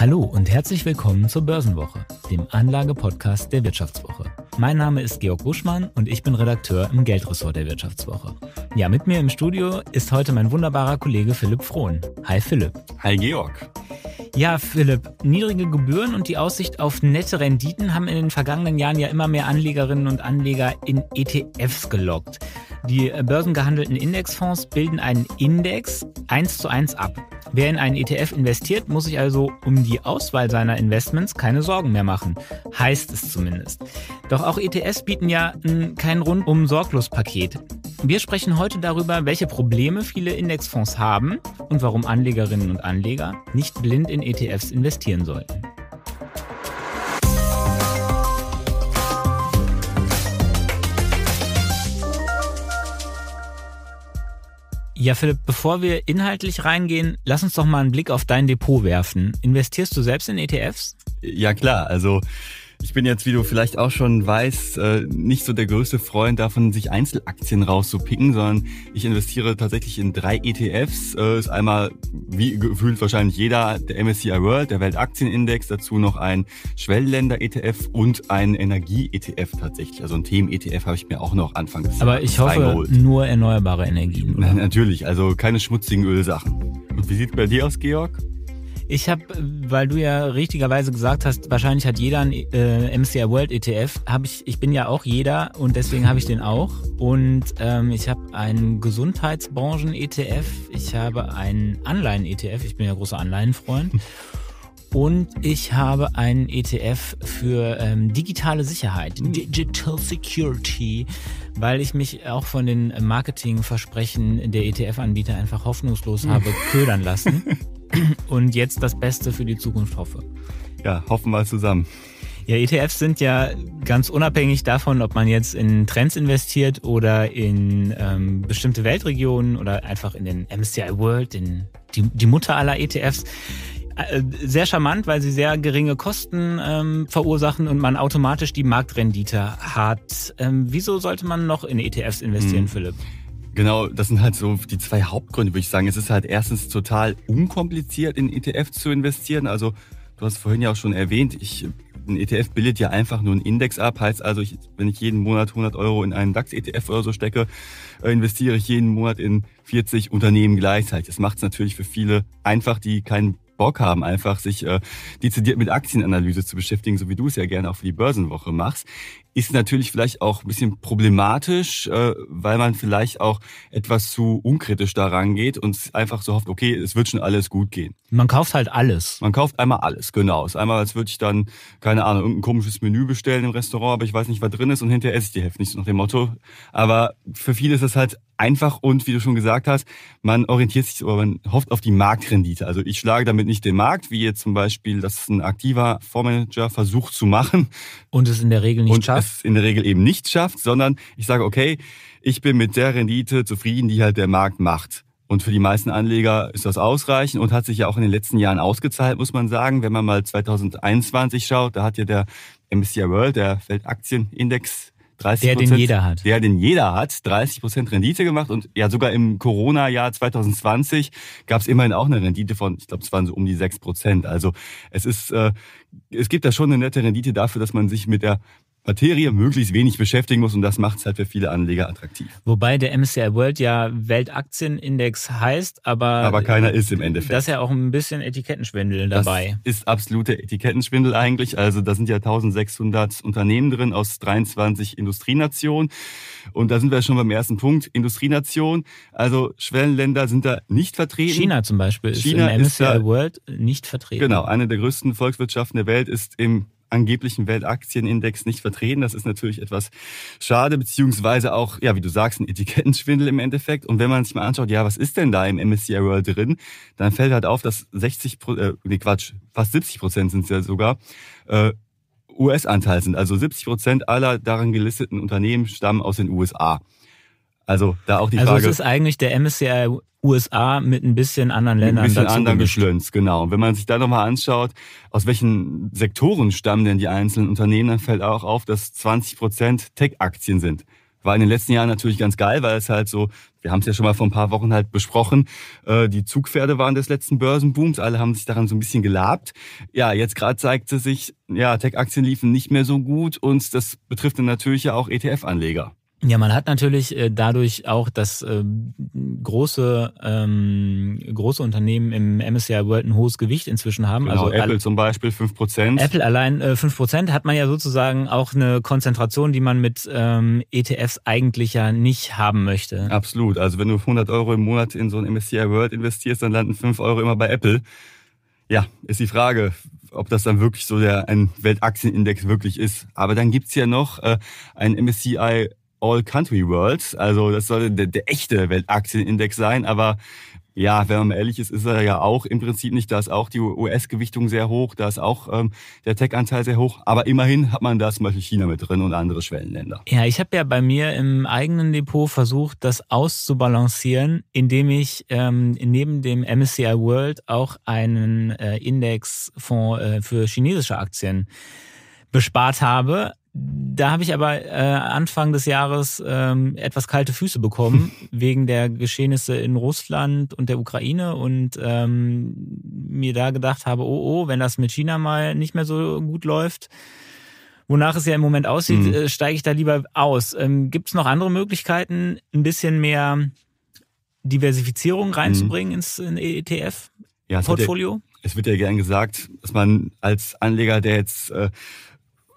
Hallo und herzlich willkommen zur Börsenwoche, dem Anlagepodcast der Wirtschaftswoche. Mein Name ist Georg Buschmann und ich bin Redakteur im Geldressort der Wirtschaftswoche. Ja, mit mir im Studio ist heute mein wunderbarer Kollege Philipp Frohn. Hi Philipp. Hi Georg. Ja, Philipp, niedrige Gebühren und die Aussicht auf nette Renditen haben in den vergangenen Jahren ja immer mehr Anlegerinnen und Anleger in ETFs gelockt. Die börsengehandelten Indexfonds bilden einen Index eins zu eins ab. Wer in einen ETF investiert, muss sich also um die Auswahl seiner Investments keine Sorgen mehr machen. Heißt es zumindest. Doch auch ETFs bieten ja kein rundum sorglos Paket. Wir sprechen heute darüber, welche Probleme viele Indexfonds haben und warum Anlegerinnen und Anleger nicht blind in ETFs investieren sollten. Ja, Philipp, bevor wir inhaltlich reingehen, lass uns doch mal einen Blick auf dein Depot werfen. Investierst du selbst in ETFs? Ja, klar. Also ich bin jetzt, wie du vielleicht auch schon weißt, äh, nicht so der größte Freund davon, sich Einzelaktien rauszupicken, sondern ich investiere tatsächlich in drei ETFs. Äh, ist einmal, wie gefühlt wahrscheinlich jeder, der MSCI World, der Weltaktienindex, dazu noch ein Schwellenländer-ETF und ein Energie-ETF tatsächlich. Also ein Themen-ETF habe ich mir auch noch Anfang des Aber ich hoffe, reingeholt. nur erneuerbare Energien. Oder? Natürlich, also keine schmutzigen Ölsachen. Und Wie sieht es bei dir aus, Georg? Ich habe, weil du ja richtigerweise gesagt hast, wahrscheinlich hat jeder einen äh, MCI World ETF. Hab ich, ich bin ja auch jeder und deswegen habe ich den auch. Und ähm, ich habe einen Gesundheitsbranchen ETF. Ich habe einen Anleihen ETF. Ich bin ja großer Anleihenfreund. Und ich habe einen ETF für ähm, digitale Sicherheit, Digital Security, weil ich mich auch von den Marketingversprechen der ETF-Anbieter einfach hoffnungslos habe ködern lassen. und jetzt das Beste für die Zukunft hoffe. Ja, hoffen wir zusammen. Ja, ETFs sind ja ganz unabhängig davon, ob man jetzt in Trends investiert oder in ähm, bestimmte Weltregionen oder einfach in den MSCI World, den, die, die Mutter aller ETFs äh, sehr charmant, weil sie sehr geringe Kosten ähm, verursachen und man automatisch die Marktrendite hat. Ähm, wieso sollte man noch in ETFs investieren, hm. Philipp? Genau, das sind halt so die zwei Hauptgründe, würde ich sagen. Es ist halt erstens total unkompliziert, in ETF zu investieren. Also du hast vorhin ja auch schon erwähnt, ich, ein ETF bildet ja einfach nur einen Index ab. Heißt also, ich, wenn ich jeden Monat 100 Euro in einen DAX-ETF oder so stecke, äh, investiere ich jeden Monat in 40 Unternehmen gleichzeitig. Das macht es natürlich für viele einfach, die keinen Bock haben, einfach sich äh, dezidiert mit Aktienanalyse zu beschäftigen, so wie du es ja gerne auch für die Börsenwoche machst ist natürlich vielleicht auch ein bisschen problematisch, äh, weil man vielleicht auch etwas zu unkritisch daran geht und einfach so hofft, okay, es wird schon alles gut gehen. Man kauft halt alles. Man kauft einmal alles, genau. Es ist einmal, als würde ich dann, keine Ahnung, irgendein komisches Menü bestellen im Restaurant, aber ich weiß nicht, was drin ist und hinterher esse ich die Hälfte nicht, so nach dem Motto. Aber für viele ist das halt einfach und wie du schon gesagt hast, man orientiert sich oder man hofft auf die Marktrendite. Also ich schlage damit nicht den Markt, wie jetzt zum Beispiel, dass ein aktiver Fondsmanager versucht zu machen. Und es in der Regel nicht und schafft was in der Regel eben nicht schafft, sondern ich sage, okay, ich bin mit der Rendite zufrieden, die halt der Markt macht. Und für die meisten Anleger ist das ausreichend und hat sich ja auch in den letzten Jahren ausgezahlt, muss man sagen. Wenn man mal 2021 schaut, da hat ja der MSCI World, der Weltaktienindex, 30 Der, den jeder hat. Der, den jeder hat, 30 Prozent Rendite gemacht. Und ja, sogar im Corona-Jahr 2020 gab es immerhin auch eine Rendite von, ich glaube, es waren so um die 6 Prozent. Also es ist, äh, es gibt da schon eine nette Rendite dafür, dass man sich mit der Materie möglichst wenig beschäftigen muss und das macht es halt für viele Anleger attraktiv. Wobei der MSCI World ja Weltaktienindex heißt, aber aber keiner ist im Endeffekt. Das ist ja auch ein bisschen Etikettenschwindel dabei. Das ist absolute Etikettenschwindel eigentlich. Also da sind ja 1600 Unternehmen drin aus 23 Industrienationen und da sind wir schon beim ersten Punkt Industrienation. Also Schwellenländer sind da nicht vertreten. China zum Beispiel ist China im MSCI ist da, World nicht vertreten. Genau, eine der größten Volkswirtschaften der Welt ist im angeblichen Weltaktienindex nicht vertreten. Das ist natürlich etwas schade, beziehungsweise auch, ja, wie du sagst, ein Etikettenschwindel im Endeffekt. Und wenn man sich mal anschaut, ja, was ist denn da im MSCI World drin, dann fällt halt auf, dass 60, äh, nee, Quatsch, fast 70 Prozent sind es ja sogar, äh, US-Anteil sind. Also 70 Prozent aller darin gelisteten Unternehmen stammen aus den USA. Also da auch die also Frage. Also es ist eigentlich der MSCI USA mit ein bisschen anderen Ländern. ein bisschen anderen Geschlönz, genau. Und wenn man sich da nochmal anschaut, aus welchen Sektoren stammen denn die einzelnen Unternehmen, dann fällt auch auf, dass 20 Prozent Tech-Aktien sind. War in den letzten Jahren natürlich ganz geil, weil es halt so, wir haben es ja schon mal vor ein paar Wochen halt besprochen, äh, die Zugpferde waren des letzten Börsenbooms, alle haben sich daran so ein bisschen gelabt. Ja, jetzt gerade zeigte sich, ja, Tech-Aktien liefen nicht mehr so gut und das betrifft dann natürlich ja auch ETF-Anleger. Ja, man hat natürlich äh, dadurch auch, dass ähm, große, ähm, große Unternehmen im MSCI World ein hohes Gewicht inzwischen haben. Genau, also Apple zum Beispiel 5%. Apple allein äh, 5% hat man ja sozusagen auch eine Konzentration, die man mit ähm, ETFs eigentlich ja nicht haben möchte. Absolut. Also wenn du 100 Euro im Monat in so ein MSCI World investierst, dann landen 5 Euro immer bei Apple. Ja, ist die Frage, ob das dann wirklich so der ein Weltaktienindex wirklich ist. Aber dann gibt's ja noch äh, ein MSCI All Country Worlds. Also das soll der, der echte Weltaktienindex sein, aber ja, wenn man ehrlich ist, ist er ja auch im Prinzip nicht. Da ist auch die US-Gewichtung sehr hoch, da ist auch ähm, der Tech-Anteil sehr hoch. Aber immerhin hat man da zum Beispiel China mit drin und andere Schwellenländer. Ja, ich habe ja bei mir im eigenen Depot versucht, das auszubalancieren, indem ich ähm, neben dem MSCI World auch einen äh, Indexfonds äh, für chinesische Aktien bespart habe. Da habe ich aber äh, Anfang des Jahres ähm, etwas kalte Füße bekommen wegen der Geschehnisse in Russland und der Ukraine und ähm, mir da gedacht habe, oh oh, wenn das mit China mal nicht mehr so gut läuft, wonach es ja im Moment aussieht, mhm. äh, steige ich da lieber aus. Ähm, Gibt es noch andere Möglichkeiten, ein bisschen mehr Diversifizierung reinzubringen mhm. ins in ETF-Portfolio? Ja, es wird ja gern gesagt, dass man als Anleger, der jetzt äh,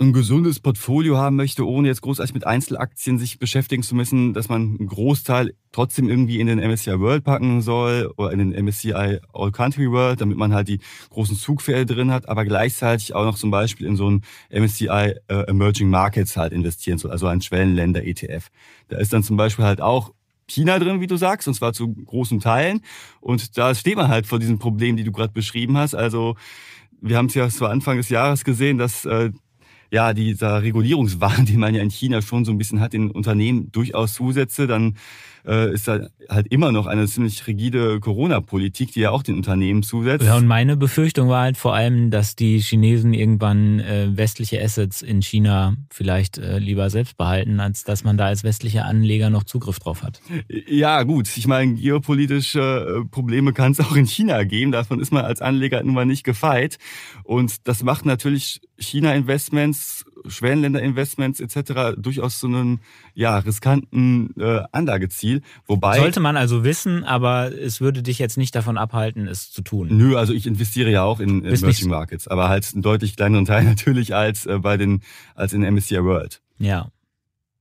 ein gesundes Portfolio haben möchte, ohne jetzt großartig mit Einzelaktien sich beschäftigen zu müssen, dass man einen Großteil trotzdem irgendwie in den MSCI World packen soll oder in den MSCI All Country World, damit man halt die großen Zugpferde drin hat, aber gleichzeitig auch noch zum Beispiel in so einen MSCI äh, Emerging Markets halt investieren soll, also ein Schwellenländer ETF. Da ist dann zum Beispiel halt auch China drin, wie du sagst, und zwar zu großen Teilen. Und da steht man halt vor diesem Problem, die du gerade beschrieben hast. Also wir haben es ja zu Anfang des Jahres gesehen, dass äh, ja, dieser Regulierungswahn, den man ja in China schon so ein bisschen hat, den Unternehmen durchaus zusätze, dann äh, ist da halt immer noch eine ziemlich rigide Corona-Politik, die ja auch den Unternehmen zusetzt. Ja, und meine Befürchtung war halt vor allem, dass die Chinesen irgendwann äh, westliche Assets in China vielleicht äh, lieber selbst behalten, als dass man da als westlicher Anleger noch Zugriff drauf hat. Ja, gut. Ich meine, geopolitische äh, Probleme kann es auch in China geben. Davon ist man als Anleger nun mal nicht gefeit. Und das macht natürlich China-Investments Schwellenländerinvestments etc. durchaus so einen ja, riskanten äh, Anlageziel. Wobei Sollte man also wissen, aber es würde dich jetzt nicht davon abhalten, es zu tun. Nö, also ich investiere ja auch in, Emerging Markets, aber halt einen deutlich kleineren Teil natürlich als äh, bei den als in MSCI World. Ja.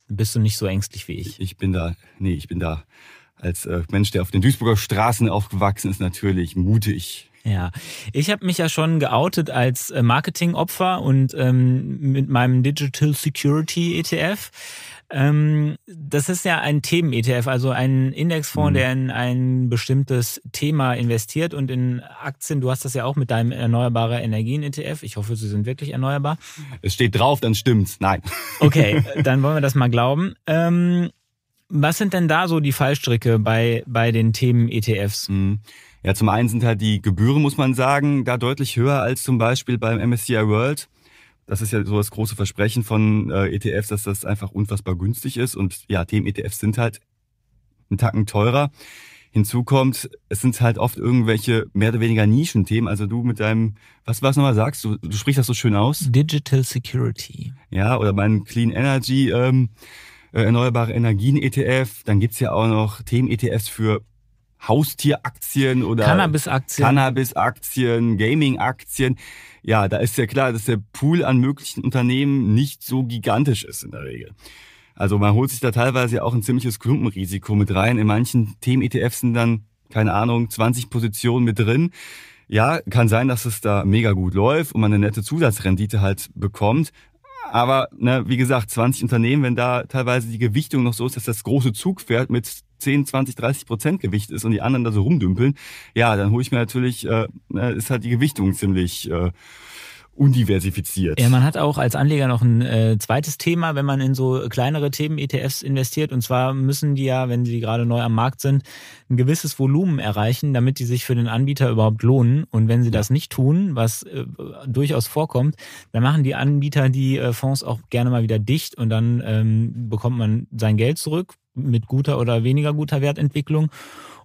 Bist du nicht so ängstlich wie ich? Ich bin da. Nee, ich bin da. Als äh, Mensch, der auf den Duisburger Straßen aufgewachsen ist, natürlich mutig. Ja, ich habe mich ja schon geoutet als äh, Marketingopfer und ähm, mit meinem Digital Security ETF. Ähm, das ist ja ein Themen-ETF, also ein Indexfonds, mhm. der in ein bestimmtes Thema investiert und in Aktien. Du hast das ja auch mit deinem erneuerbare Energien-ETF. Ich hoffe, sie sind wirklich erneuerbar. Es steht drauf, dann stimmt's. Nein. Okay, dann wollen wir das mal glauben. Ähm, was sind denn da so die Fallstricke bei, bei den Themen-ETFs? Mhm. Ja, zum einen sind halt die Gebühren, muss man sagen, da deutlich höher als zum Beispiel beim MSCI World. Das ist ja so das große Versprechen von äh, ETFs, dass das einfach unfassbar günstig ist. Und ja, Themen-ETFs sind halt einen Tacken teurer. Hinzu kommt, es sind halt oft irgendwelche mehr oder weniger Nischenthemen. Also du mit deinem, was was nochmal sagst, du, du sprichst das so schön aus. Digital Security. Ja, oder mein Clean Energy, ähm, äh, erneuerbare Energien ETF. Dann gibt's ja auch noch Themen-ETFs für Haustieraktien oder Cannabisaktien, Cannabisaktien Gamingaktien. Ja, da ist ja klar, dass der Pool an möglichen Unternehmen nicht so gigantisch ist in der Regel. Also man holt sich da teilweise auch ein ziemliches Klumpenrisiko mit rein. In manchen Themen-ETFs sind dann, keine Ahnung, 20 Positionen mit drin. Ja, kann sein, dass es da mega gut läuft und man eine nette Zusatzrendite halt bekommt. Aber ne, wie gesagt, 20 Unternehmen, wenn da teilweise die Gewichtung noch so ist, dass das große Zug fährt mit 10, 20, 30 Prozent Gewicht ist und die anderen da so rumdümpeln, ja, dann hole ich mir natürlich, äh, äh, ist halt die Gewichtung ziemlich äh, undiversifiziert. Ja, man hat auch als Anleger noch ein äh, zweites Thema, wenn man in so kleinere Themen ETFs investiert. Und zwar müssen die ja, wenn sie gerade neu am Markt sind, ein gewisses Volumen erreichen, damit die sich für den Anbieter überhaupt lohnen. Und wenn sie das nicht tun, was äh, durchaus vorkommt, dann machen die Anbieter die äh, Fonds auch gerne mal wieder dicht und dann ähm, bekommt man sein Geld zurück mit guter oder weniger guter Wertentwicklung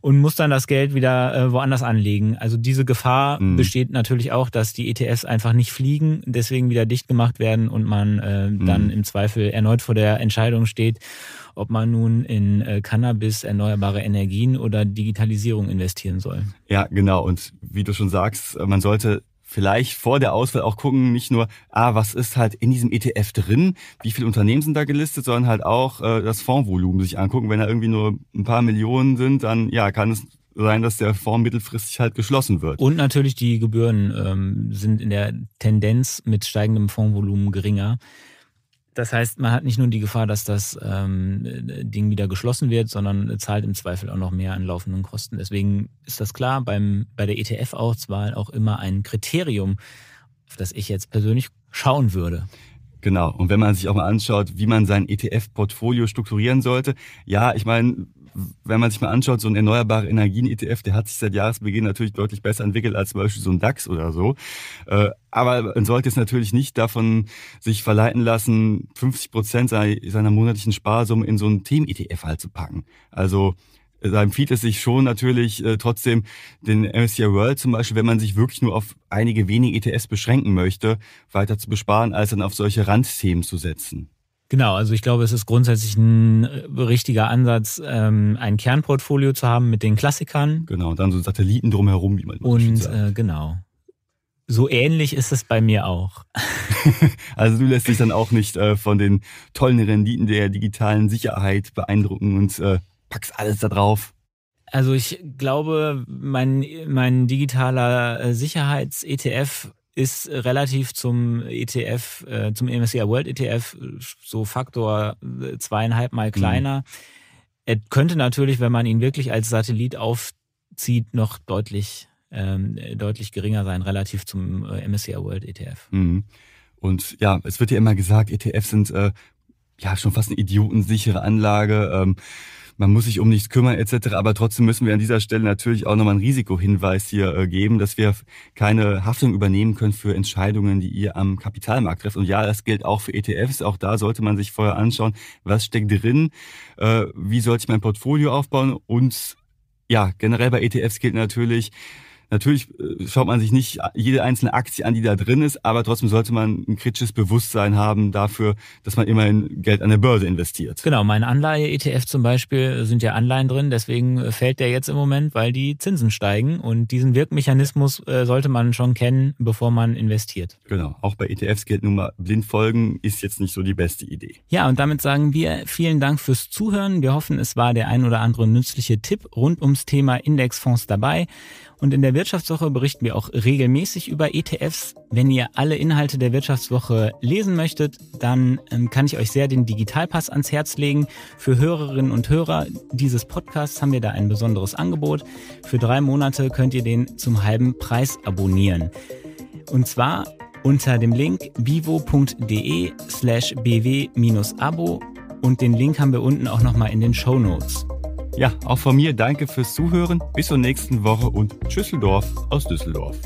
und muss dann das Geld wieder äh, woanders anlegen. Also diese Gefahr mhm. besteht natürlich auch, dass die ETFs einfach nicht fliegen, deswegen wieder dicht gemacht werden und man äh, mhm. dann im Zweifel erneut vor der Entscheidung steht, ob man nun in äh, Cannabis, erneuerbare Energien oder Digitalisierung investieren soll. Ja, genau. Und wie du schon sagst, man sollte vielleicht vor der Auswahl auch gucken, nicht nur, ah, was ist halt in diesem ETF drin, wie viele Unternehmen sind da gelistet, sondern halt auch äh, das Fondsvolumen sich angucken. Wenn da irgendwie nur ein paar Millionen sind, dann ja, kann es sein, dass der Fonds mittelfristig halt geschlossen wird. Und natürlich die Gebühren ähm, sind in der Tendenz mit steigendem Fondsvolumen geringer. Das heißt, man hat nicht nur die Gefahr, dass das ähm, Ding wieder geschlossen wird, sondern zahlt im Zweifel auch noch mehr an laufenden Kosten. Deswegen ist das klar beim, bei der ETF-Auswahl auch immer ein Kriterium, auf das ich jetzt persönlich schauen würde. Genau. Und wenn man sich auch mal anschaut, wie man sein ETF-Portfolio strukturieren sollte, ja, ich meine, wenn man sich mal anschaut, so ein erneuerbare Energien-ETF, der hat sich seit Jahresbeginn natürlich deutlich besser entwickelt als zum Beispiel so ein DAX oder so. Äh, aber man sollte es natürlich nicht davon sich verleiten lassen, 50 Prozent seiner monatlichen Sparsumme in so ein Themen-ETF halt zu packen. Also da empfiehlt es sich schon natürlich äh, trotzdem den MSCI World zum Beispiel, wenn man sich wirklich nur auf einige wenige ETS beschränken möchte, weiter zu besparen, als dann auf solche Randthemen zu setzen. Genau, also ich glaube, es ist grundsätzlich ein äh, richtiger Ansatz, ähm, ein Kernportfolio zu haben mit den Klassikern. Genau, und dann so Satelliten drumherum, wie man Und sagt. Äh, genau. So ähnlich ist es bei mir auch. also du lässt dich dann auch nicht äh, von den tollen Renditen der digitalen Sicherheit beeindrucken und äh, pack's alles da drauf. Also ich glaube, mein, mein digitaler äh, Sicherheits-ETF ist relativ zum ETF, äh, zum MSCI World ETF so Faktor äh, zweieinhalb Mal mhm. kleiner. Mhm. Er könnte natürlich, wenn man ihn wirklich als Satellit aufzieht, noch deutlich, ähm, deutlich geringer sein, relativ zum äh, MSCI World ETF. Mhm. Und ja, es wird ja immer gesagt, ETFs sind äh, ja schon fast eine idiotensichere Anlage. Ähm, man muss sich um nichts kümmern etc. Aber trotzdem müssen wir an dieser Stelle natürlich auch nochmal einen Risikohinweis hier äh, geben, dass wir keine Haftung übernehmen können für Entscheidungen, die ihr am Kapitalmarkt trefft. Und ja, das gilt auch für ETFs. Auch da sollte man sich vorher anschauen, was steckt drin, äh, wie sollte ich mein Portfolio aufbauen und ja, generell bei ETFs gilt natürlich, Natürlich äh, schaut man sich nicht jede einzelne Aktie an, die da drin ist, aber trotzdem sollte man ein kritisches Bewusstsein haben dafür, dass man immerhin Geld an der Börse investiert. Genau, mein Anleihe-ETF zum Beispiel sind ja Anleihen drin, deswegen äh, fällt der jetzt im Moment, weil die Zinsen steigen und diesen Wirkmechanismus äh, sollte man schon kennen, bevor man investiert. Genau, auch bei ETFs gilt nun mal, blind folgen ist jetzt nicht so die beste Idee. Ja, und damit sagen wir vielen Dank fürs Zuhören. Wir hoffen, es war der ein oder andere nützliche Tipp rund ums Thema Indexfonds dabei und in der Wirtschaftswoche berichten wir auch regelmäßig über ETFs. Wenn ihr alle Inhalte der Wirtschaftswoche lesen möchtet, dann ähm, kann ich euch sehr den Digitalpass ans Herz legen. Für Hörerinnen und Hörer dieses Podcasts haben wir da ein besonderes Angebot. Für drei Monate könnt ihr den zum halben Preis abonnieren. Und zwar unter dem Link bivo.de slash bw-abo und den Link haben wir unten auch nochmal in den Show Notes. Ja, auch von mir danke fürs Zuhören. Bis zur nächsten Woche und Schüsseldorf aus Düsseldorf.